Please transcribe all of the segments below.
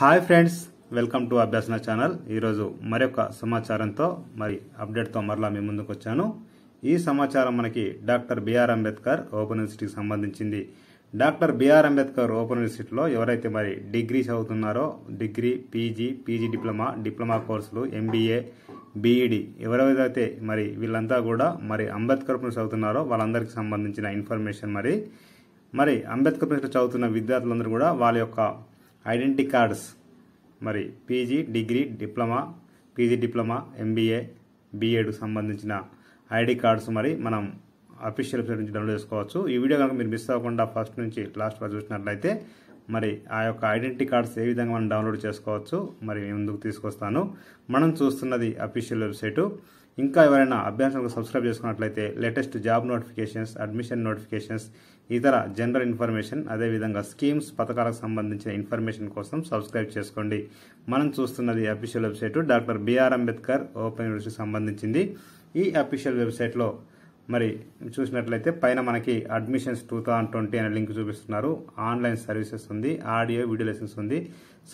hi friends welcome to Abhyasana channel ఈరోజు మరొక సమాచారంతో మరి అప్డేట్తో మరలా మీ ముందుకు వచ్చాను ఈ సమాచారం మనకి డాక్టర్ బిఆర్ అంబేద్కర్ ఓపెన్ యూనివర్సిటీకి సంబంధించింది డాక్టర్ బిఆర్ అంబేద్కర్ ఓపెన్ యూనివర్సిటీలో ఎవరైతే మరి డిగ్రీ చదువుతున్నారో degree PG PG diploma diploma కోర్సులు ఎంబీఏ బీఈడి ఎవరెవరైతే మరి వీళ్ళంతా కూడా మరి అంబేద్కర్ చదువుతున్నారో వాళ్ళందరికీ సంబంధించిన ఇన్ఫర్మేషన్ మరి మరి అంబేద్కర్ చదువుతున్న విద్యార్థులందరూ కూడా వాళ్ళ యొక్క ఐడెంటిటీ కార్డ్స్ మరి PG degree diploma PG diploma MBA BEd సంబంధించిన ఐడి కార్డ్స్ మరి మనం అఫీషియల్ వెబ్సైట్ నుంచి డౌన్లోడ్ చేసుకోవచ్చు ఈ వీడియో కనుక మీరు మిస్ అవ్వకుండా ఫస్ట్ నుంచి లాస్ట్ వరకు చూసినట్లయితే మరి ఆ యొక్క ఐడెంటిటీ కార్డ్స్ ఏ విధంగా మనం డౌన్లోడ్ చేసుకోవచ్చు మరి ముందుకు తీసుకొస్తాను మనం చూస్తున్నది అఫీషియల్ వెబ్సైటు ఇంకా ఎవరైనా అభ్యాసాలకు సబ్స్క్రైబ్ చేసుకున్నట్లయితే latest job notifications admission notifications ఇతర జనరల్ ఇన్ఫర్మేషన్ అదేవిధంగా స్కీమ్స్ పథకాలకు సంబంధించిన ఇన్ఫర్మేషన్ కోసం సబ్స్క్రైబ్ చేసుకోండి మనం చూస్తున్నది official website doctor B R Ambedkar open యూనివర్సిటీకి సంబంధించింది ఈ అఫీషియల్ వెబ్సైట్లో మరి చూసినట్లయితే పైన మనకి అడ్మిషన్స్ టూ థౌసండ్ ట్వంటీ అనే లింక్ చూపిస్తున్నారు ఆన్లైన్ సర్వీసెస్ ఉంది ఆడియో వీడియో లెసన్స్ ఉంది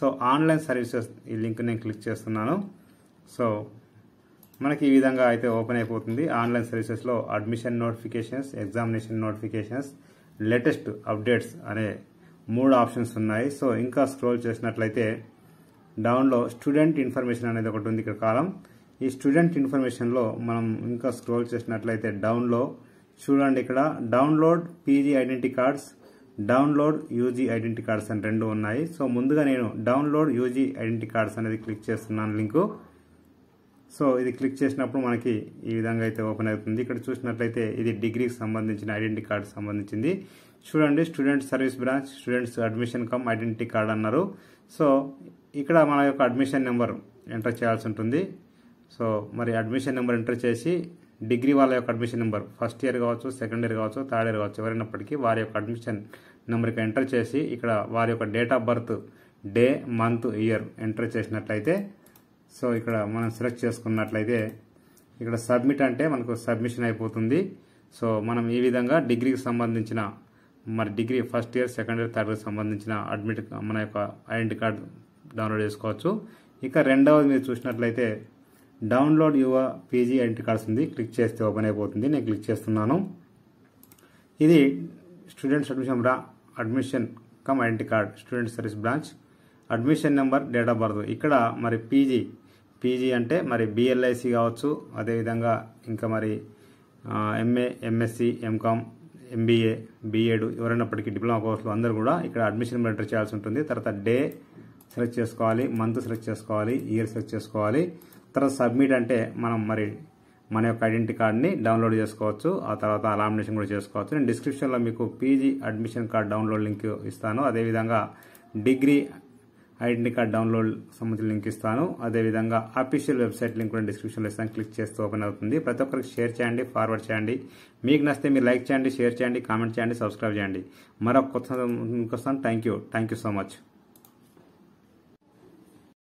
సో ఆన్లైన్ సర్వీసెస్ ఈ లింక్ నేను క్లిక్ చేస్తున్నాను సో మనకి ఈ విధంగా అయితే ఓపెన్ అయిపోతుంది ఆన్లైన్ సర్వీసెస్లో admission notifications examination notifications latest updates అనే మూడు ఆప్షన్స్ ఉన్నాయి సో ఇంకా స్క్రోల్ చేసినట్లయితే డౌన్లో స్టూడెంట్ ఇన్ఫర్మేషన్ అనేది ఒకటి ఉంది ఇక్కడ కాలం ఈ స్టూడెంట్ ఇన్ఫర్మేషన్లో మనం ఇంకా స్క్రోల్ చేసినట్లయితే డౌన్లో చూడండి ఇక్కడ download PG identity cards download UG identity cards అని రెండు ఉన్నాయి సో ముందుగా నేను డౌన్లోడ్ యూజీ ఐడెంటిటీ కార్డ్స్ అనేది క్లిక్ చేస్తున్నాను లింకు సో ఇది క్లిక్ చేసినప్పుడు మనకి ఈ విధంగా అయితే ఓపెన్ అవుతుంది ఇక్కడ చూసినట్లయితే ఇది డిగ్రీకి సంబంధించిన ఐడెంటిటీ కార్డు సంబంధించింది చూడండి student service branch students admission cum identity card అన్నారు సో ఇక్కడ మన యొక్క అడ్మిషన్ నెంబర్ ఎంటర్ చేయాల్సి ఉంటుంది సో మరి అడ్మిషన్ నెంబర్ ఎంటర్ చేసి డిగ్రీ వాళ్ళ యొక్క అడ్మిషన్ నెంబర్ ఫస్ట్ ఇయర్ కావచ్చు సెకండ్ ఇయర్ కావచ్చు థర్డ్ ఇయర్ కావచ్చు ఎవరైనప్పటికీ వారి యొక్క అడ్మిషన్ నెంబర్కి ఎంటర్ చేసి ఇక్కడ వారి యొక్క date of birth day month year enter చేసినట్లయితే సో ఇక్కడ మనం సెలెక్ట్ చేసుకున్నట్లయితే ఇక్కడ సబ్మిట్ అంటే మనకు సబ్మిషన్ అయిపోతుంది సో మనం ఈ విధంగా డిగ్రీకి సంబంధించిన మరి degree first year second year third year సంబంధించిన అడ్మిట్ మన యొక్క ఐడెంటి కార్డ్ డౌన్లోడ్ చేసుకోవచ్చు ఇక రెండవది మీరు చూసినట్లయితే డౌన్లోడ్ యువ పీజీ ఐడెంటి కార్డ్స్ ఉంది క్లిక్ చేస్తే ఓపెన్ అయిపోతుంది నేను క్లిక్ చేస్తున్నాను ఇది స్టూడెంట్స్ అడ్మిషన్ రా admission cum identity card student service branch admission number date of birth ఇక్కడ మరి పీజీ పీజీ అంటే మరి బిఎల్ఐసి కావచ్చు అదేవిధంగా ఇంకా మరి MA MSc MCom MBA BEd ఎవరైనప్పటికీ డిప్లొమా కోర్సులు అందరూ కూడా ఇక్కడ అడ్మిషన్ లెటర్ చేయాల్సి ఉంటుంది తర్వాత డే సెలెక్ట్ చేసుకోవాలి మంత్ సెలెక్ట్ చేసుకోవాలి ఇయర్ సెలెక్ట్ చేసుకోవాలి తర్వాత సబ్మిట్ అంటే మనం మరి మన యొక్క ఐడెంటిటీ కార్డ్ని డౌన్లోడ్ చేసుకోవచ్చు ఆ తర్వాత లామినేషన్ కూడా చేసుకోవచ్చు నేను డిస్క్రిప్షన్లో మీకు PG admission card download link ఇస్తాను అదేవిధంగా డిగ్రీ ఐడెంటి కార్డ్ డౌన్లోడ్ సంబంధించిన లింక్ ఇస్తాను అదేవిధంగా అఫీషియల్ వెబ్సైట్ లింక్ కూడా డిస్క్రిప్షన్లో ఇస్తాను క్లిక్ చేస్తే ఓపెన్ అవుతుంది ప్రతి ఒక్కరికి షేర్ చేయండి ఫార్వర్డ్ చేయండి మీకు నచ్చితే మీరు లైక్ చేయండి షేర్ చేయండి కామెంట్ చేయండి సబ్స్క్రైబ్ చేయండి మరొక కొత్త కోసం thank you thank you so much